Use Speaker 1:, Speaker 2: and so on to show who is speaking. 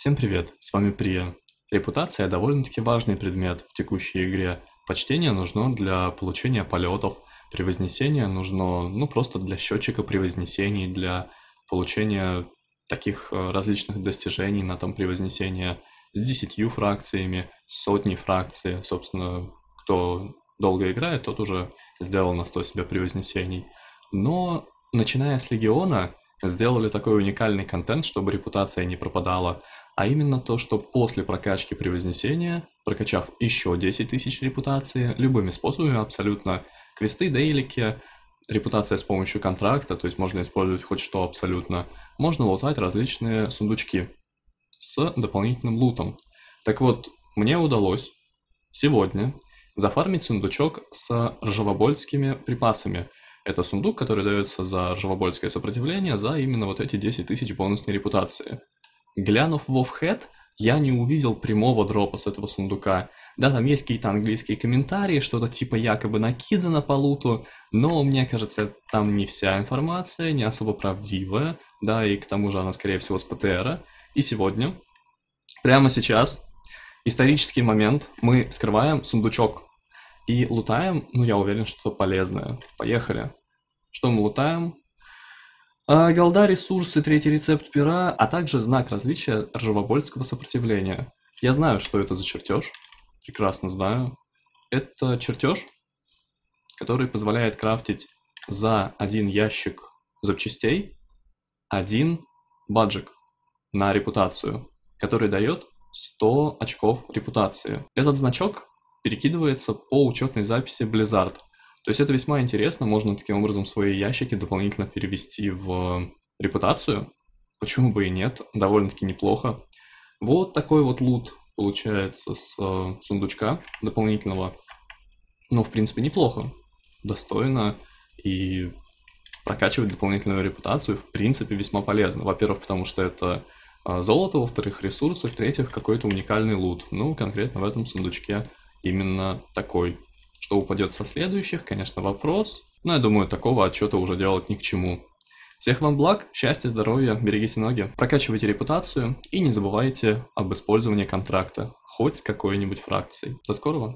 Speaker 1: Всем привет, с вами Прия. Репутация довольно-таки важный предмет в текущей игре. Почтение нужно для получения полетов, превознесение нужно, ну, просто для счетчика превознесений, для получения таких э, различных достижений на том превознесении с десятью фракциями, сотни фракций, собственно, кто долго играет, тот уже сделал на 100 себе превознесений. Но начиная с Легиона, сделали такой уникальный контент, чтобы репутация не пропадала, а именно то, что после прокачки превознесения, прокачав еще 10 тысяч репутации, любыми способами абсолютно, квесты, дейлики, репутация с помощью контракта, то есть можно использовать хоть что абсолютно, можно лутать различные сундучки с дополнительным лутом. Так вот, мне удалось сегодня зафармить сундучок с ржавобольскими припасами – это сундук, который дается за живобольское сопротивление, за именно вот эти 10 тысяч бонусной репутации. Глянув в офхед, я не увидел прямого дропа с этого сундука. Да, там есть какие-то английские комментарии, что-то типа якобы накида на полуту, но мне кажется, там не вся информация, не особо правдивая, да, и к тому же она, скорее всего, с ПТРа. И сегодня, прямо сейчас, исторический момент, мы скрываем сундучок и лутаем, ну, я уверен, что полезное. Поехали. Что мы лутаем? А, голда, ресурсы, третий рецепт пера, а также знак различия ржевобольского сопротивления. Я знаю, что это за чертеж. Прекрасно знаю. Это чертеж, который позволяет крафтить за один ящик запчастей один баджик на репутацию, который дает 100 очков репутации. Этот значок перекидывается по учетной записи Blizzard. То есть это весьма интересно, можно таким образом свои ящики дополнительно перевести в репутацию. Почему бы и нет, довольно-таки неплохо. Вот такой вот лут получается с э, сундучка дополнительного. но ну, в принципе, неплохо, достойно и прокачивать дополнительную репутацию, в принципе, весьма полезно. Во-первых, потому что это э, золото, во-вторых, ресурсы, в-третьих, какой-то уникальный лут. Ну, конкретно в этом сундучке именно такой. Что упадет со следующих, конечно, вопрос. Но я думаю, такого отчета уже делать ни к чему. Всех вам благ, счастья, здоровья, берегите ноги, прокачивайте репутацию и не забывайте об использовании контракта, хоть с какой-нибудь фракцией. До скорого!